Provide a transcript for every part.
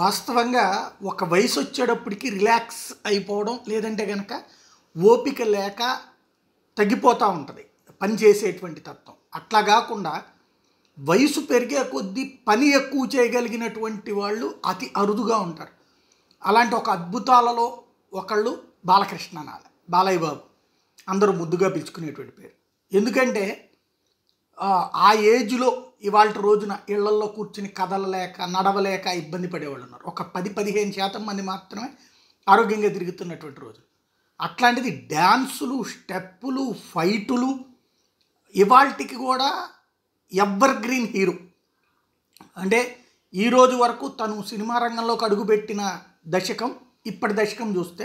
వాస్తవంగా ఒక వయసు వచ్చేటప్పటికి రిలాక్స్ అయిపోవడం లేదంటే కనుక ఓపిక లేక తగ్గిపోతూ ఉంటుంది పని చేసేటువంటి తత్వం అట్లా కాకుండా వయసు పెరిగే కొద్దీ పని ఎక్కువ చేయగలిగినటువంటి వాళ్ళు అతి అరుదుగా ఉంటారు అలాంటి ఒక అద్భుతాలలో ఒకళ్ళు బాలకృష్ణ నాల బాలయ్య బాబు అందరూ ముద్దుగా పిలుచుకునేటువంటి పేరు ఎందుకంటే ఆ ఏజ్లో ఇవాళ రోజున ఇళ్లల్లో కూర్చుని కదలలేక నడవలేక ఇబ్బంది పడేవాళ్ళు ఉన్నారు ఒక పది పదిహేను శాతం మంది మాత్రమే ఆరోగ్యంగా తిరుగుతున్నటువంటి రోజు అట్లాంటిది డ్యాన్సులు స్టెప్పులు ఫైటులు ఇవాల్టికి కూడా ఎవర్ గ్రీన్ హీరో అంటే ఈ రోజు వరకు తను సినిమా రంగంలోకి అడుగుపెట్టిన దశకం ఇప్పటి దశకం చూస్తే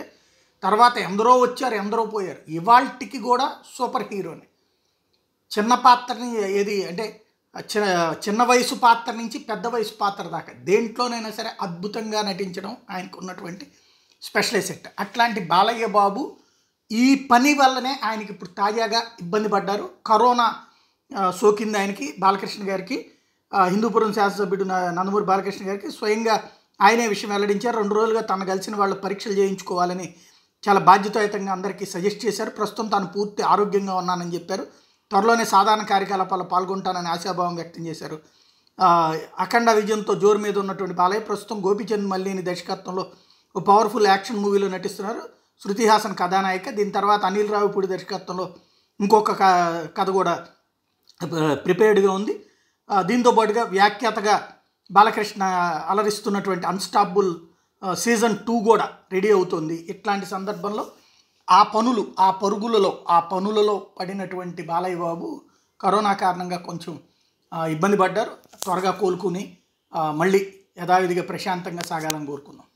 తర్వాత ఎందరో వచ్చారు ఎందరో పోయారు ఇవాల్టికి కూడా సూపర్ హీరోని చిన్న పాత్రని ఏది అంటే చిన్న చిన్న వయసు పాత్ర నుంచి పెద్ద వయసు పాత్ర దాకా దేంట్లోనైనా సరే అద్భుతంగా నటించడం ఆయనకు ఉన్నటువంటి స్పెషల్ ఎసెట్ అట్లాంటి బాలయ్య బాబు ఈ పని వల్లనే ఆయనకి ఇప్పుడు తాజాగా ఇబ్బంది పడ్డారు కరోనా సోకింది ఆయనకి బాలకృష్ణ గారికి హిందూపురం శాసనసభ్యుడు నందమూరి బాలకృష్ణ గారికి స్వయంగా ఆయనే విషయం వెల్లడించారు రెండు రోజులుగా తను కలిసిన వాళ్ళు పరీక్షలు చేయించుకోవాలని చాలా బాధ్యతాయుతంగా అందరికీ సజెస్ట్ చేశారు ప్రస్తుతం తాను పూర్తి ఆరోగ్యంగా ఉన్నానని చెప్పారు త్వరలోనే సాధారణ కార్యకలాపాల్లో పాల్గొంటానని ఆశాభావం వ్యక్తం చేశారు అఖండ విజయంతో జోరు మీద ఉన్నటువంటి బాలయ్య ప్రస్తుతం గోపిచంద్ మల్లిని దర్శకత్వంలో ఓ పవర్ఫుల్ యాక్షన్ మూవీలో నటిస్తున్నారు శృతి హాసన్ కథానాయిక దీని తర్వాత అనిల్ రావుపూడి దర్శకత్వంలో ఇంకొక కథ కూడా ప్రిపేర్డ్గా ఉంది దీంతో పాటుగా వ్యాఖ్యాతగా బాలకృష్ణ అలరిస్తున్నటువంటి అన్స్టాపుల్ సీజన్ టూ కూడా రెడీ అవుతుంది ఇట్లాంటి సందర్భంలో ఆ పనులు ఆ పరుగులలో ఆ పనులలో పడినటువంటి బాలయ్య బాబు కరోనా కారణంగా కొంచెం ఇబ్బంది పడ్డారు త్వరగా కోలుకుని మళ్ళీ యథావిధిగా ప్రశాంతంగా సాగాలని కోరుకుందాం